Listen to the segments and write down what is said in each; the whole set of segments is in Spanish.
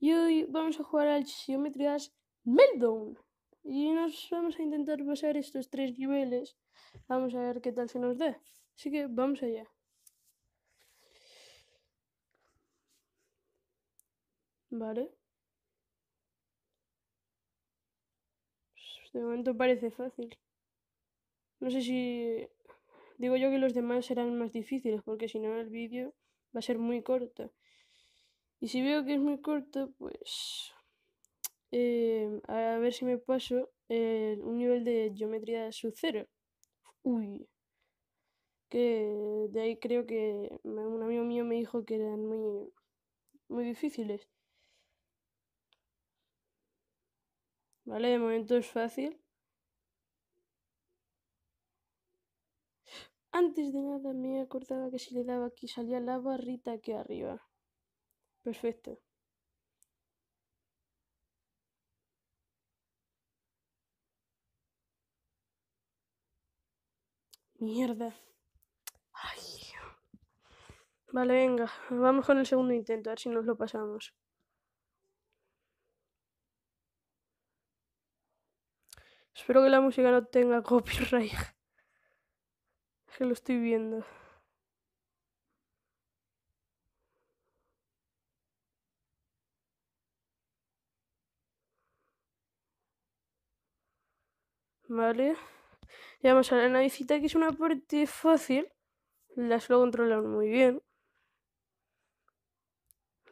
Y hoy vamos a jugar al Geometry Dash Meltdown. Y nos vamos a intentar pasar estos tres niveles. Vamos a ver qué tal se nos da. Así que vamos allá. Vale. De momento parece fácil. No sé si... Digo yo que los demás serán más difíciles, porque si no el vídeo va a ser muy corto. Y si veo que es muy corto, pues em, a ver si me paso un nivel de geometría sub cero. Uy. Que de ahí creo que un amigo mío me dijo que eran muy, muy difíciles. Vale, de momento es fácil. Antes de nada me acordaba que si le daba aquí salía la barrita aquí arriba. Perfecto. Mierda. Vale, venga. Vamos con el segundo intento, a ver si nos lo pasamos. Espero que la música no tenga copyright. Es que lo estoy viendo. ¿vale? Ya vamos a la navicita, que es una parte fácil. Las lo controlar muy bien.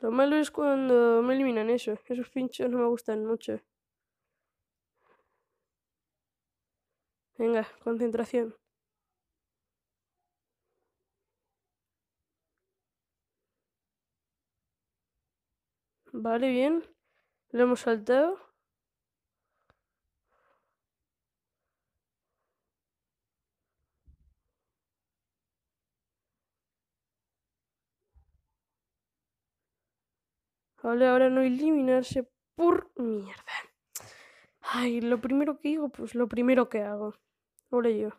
Lo malo es cuando me eliminan eso. Esos pinchos no me gustan mucho. Venga, concentración. Vale, bien. Lo hemos saltado. Vale, ahora no eliminarse por mierda. Ay, lo primero que digo, pues lo primero que hago. Ahora yo.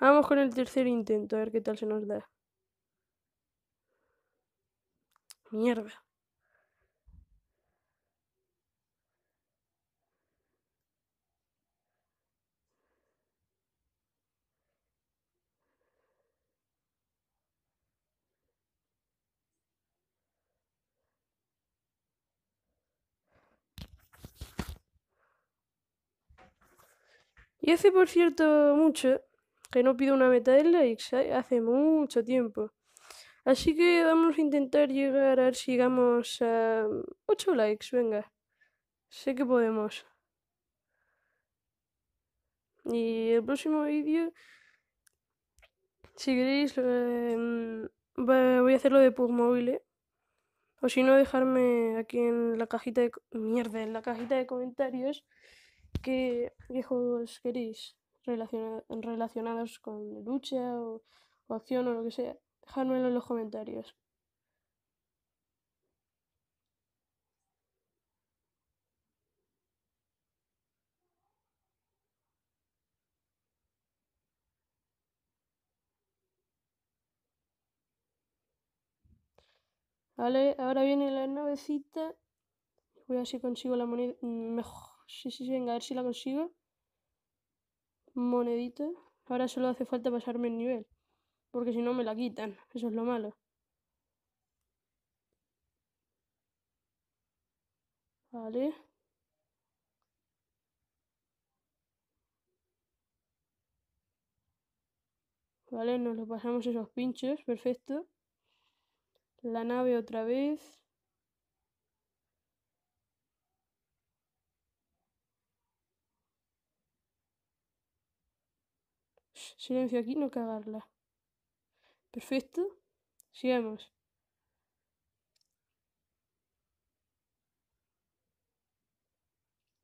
Vamos con el tercer intento, a ver qué tal se nos da. Mierda. Y hace, por cierto, mucho que no pido una meta de likes hace mucho tiempo. Así que vamos a intentar llegar a ver si llegamos a 8 mm, likes, venga. Sé que podemos. Y el próximo vídeo, si queréis, em, voy a hacerlo de Pugmobile. ¿eh? O si no, dejarme aquí en la cajita de... Mierda, en la cajita de comentarios ¿Qué, juegos queréis relacionados con lucha o, acción o lo que sea? Dejadmelo en los comentarios. Vale, ahora viene la navecita. Voy a ver si consigo la moneda. Mejor. Sí, sí, sí, venga, a ver si la consigo. Monedita. Ahora solo hace falta pasarme el nivel. Porque si no me la quitan. Eso es lo malo. Vale. Vale, nos lo pasamos esos pinchos. Perfecto. La nave otra vez. Silencio aquí, no cagarla. Perfecto. Sigamos.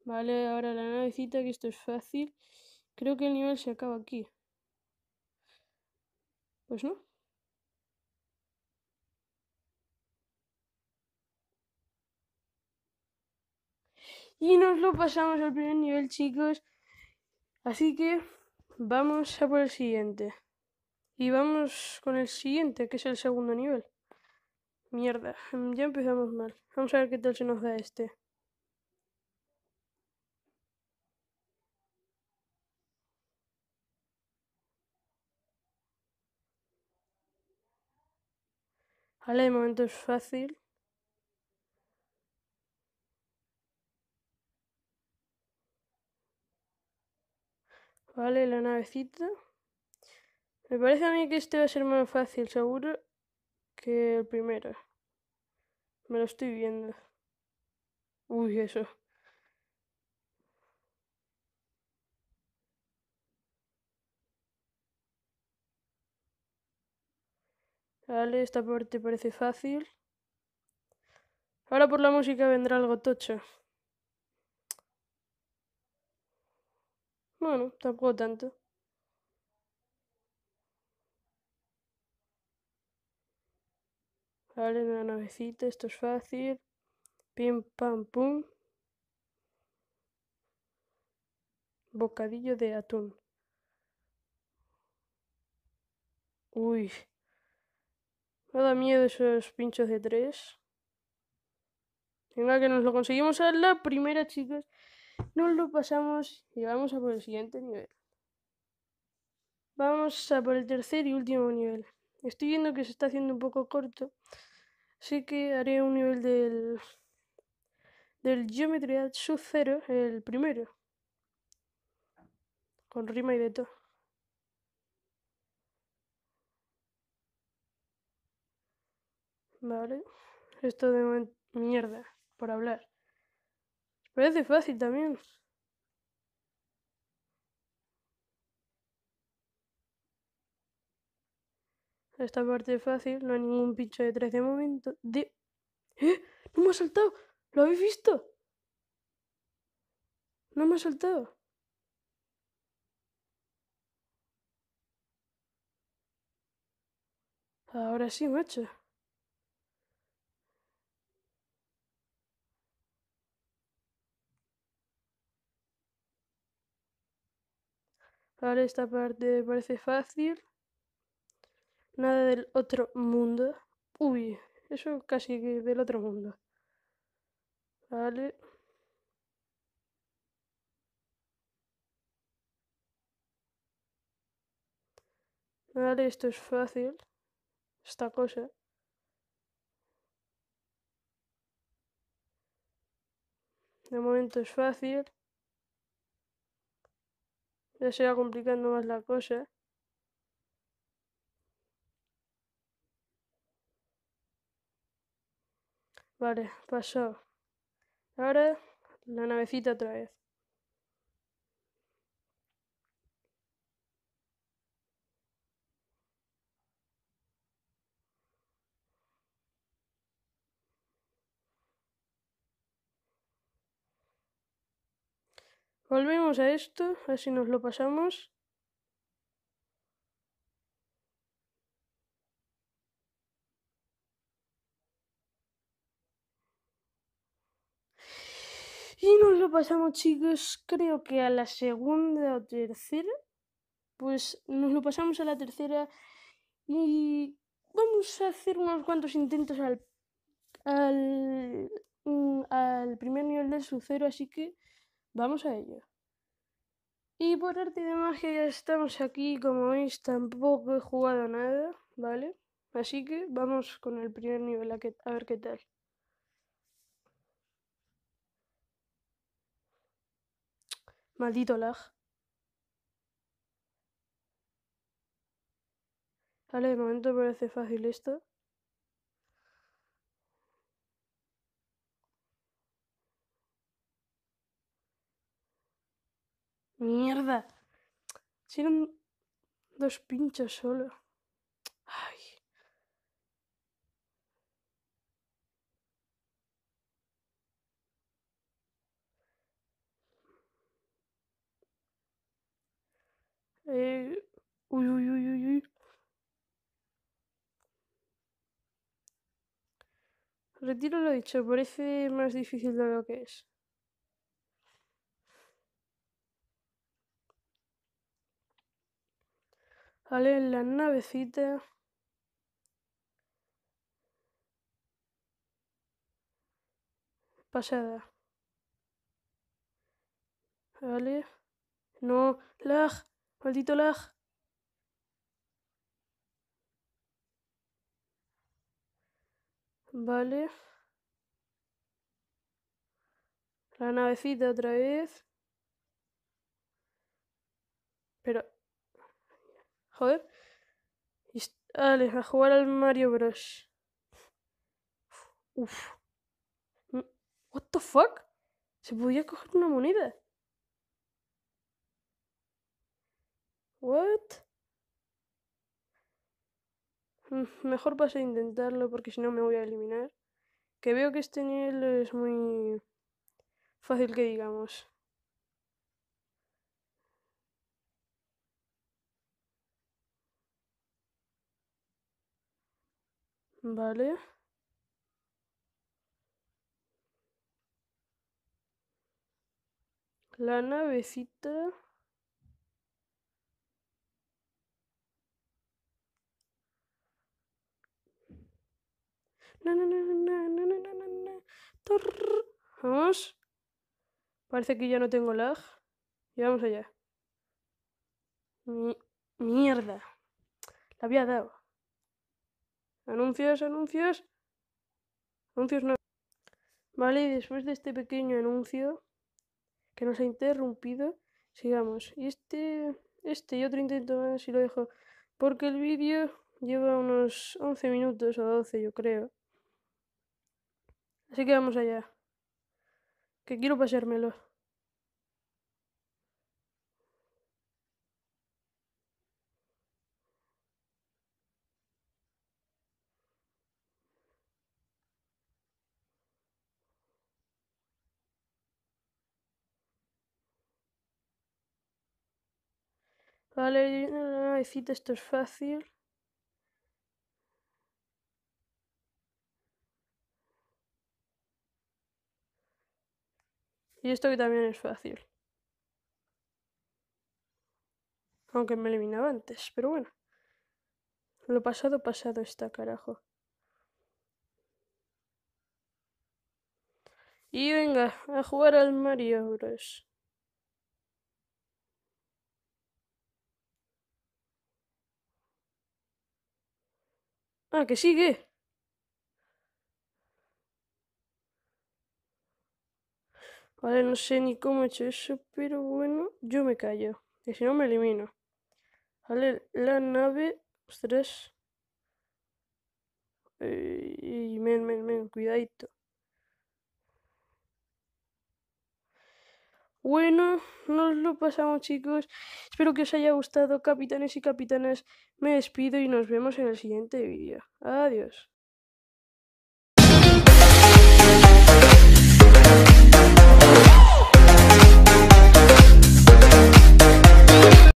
Vale, ahora la navecita, que esto es fácil. Creo que el nivel se acaba aquí. Pues no. Y nos lo pasamos al primer nivel, chicos. Así que Vamos a por el siguiente. Y vamos con el siguiente, que es el segundo nivel. Mierda, ya empezamos mal. Vamos a ver qué tal se nos da este. Vale, de momento es fácil. Vale, la navecita. Me parece a mí que este va a ser más fácil, seguro, que el primero. Me lo estoy viendo. Uy, eso. Vale, esta parte parece fácil. Ahora por la música vendrá algo tocho. Bueno, tampoco tanto. Vale, una navecita, esto es fácil. Pim, pam, pum. Bocadillo de atún. Uy. Me da miedo esos pinchos de tres. Venga, que nos lo conseguimos a la primera, chicas. No lo pasamos y vamos a por el siguiente nivel. Vamos a por el tercer y último nivel. Estoy viendo que se está haciendo un poco corto. Así que haré un nivel del, del Geometry sub cero, el primero. Con rima y de todo. Vale. Esto de mierda, por hablar. Parece fácil también. Esta parte es fácil, no hay ningún pincho de tres de momento. De... ¡Eh! ¡No me ha saltado! ¿Lo habéis visto? No me ha saltado. Ahora sí, macho. Vale, esta parte parece fácil. Nada del otro mundo. Uy, eso casi que del otro mundo. Vale. Vale, esto es fácil. Esta cosa. De momento es fácil. Ya se va complicando más la cosa. Vale, pasó. Ahora la navecita otra vez. Volvemos a esto, así nos lo pasamos. Y nos lo pasamos, chicos, creo que a la segunda o tercera. Pues nos lo pasamos a la tercera y vamos a hacer unos cuantos intentos al, al, mm, primer nivel del cero así que Vamos a ello. Y por arte de magia ya estamos aquí, como veis tampoco he jugado nada, ¿vale? Así que vamos con el primer nivel a, a ver qué tal. Maldito lag. Vale, de momento parece fácil esto. Tienen dos pinchos solo. Ay. Eh, Retiro lo dicho, parece más difícil de lo que es. Vale, La navecita. Pasada. Vale. No, lag. Maldito lag. Vale. La navecita otra vez. Pero joder. a jugar al Mario Bros. Uf. Mm, what the fuck? ¿Se podía coger una moneda? What? Mm, mejor vas a intentarlo porque si no me voy a eliminar. Que veo que este nivel es muy fácil que digamos. Vale. La navecita. Na, na, na, Vamos. Parece que ya no tengo lag. Y vamos allá. Mi mierda. La había dado. Anuncios, anuncios. Anuncios no. Vale, y después de este pequeño anuncio que nos ha interrumpido, sigamos. Y este, este y otro intento más y lo dejo. Porque el vídeo lleva unos 11 minutos o 12, yo creo. Así que vamos allá. Que quiero pasármelo. Vale, una navecita esto es fácil. Y esto que también es fácil. Aunque me eliminaba antes, pero bueno. Lo pasado, pasado está, carajo. Y venga, a jugar al Mario Bros. Ah, que sigue. Vale, no sé ni cómo he hecho eso, pero bueno, yo me callo. Y si no, me elimino. Vale, la nave. Ostras. Eh, y men, men, men, cuidadito. Bueno, nos lo pasamos chicos. Espero que os haya gustado, capitanes y capitanas. Me despido y nos vemos en el siguiente vídeo. Adiós.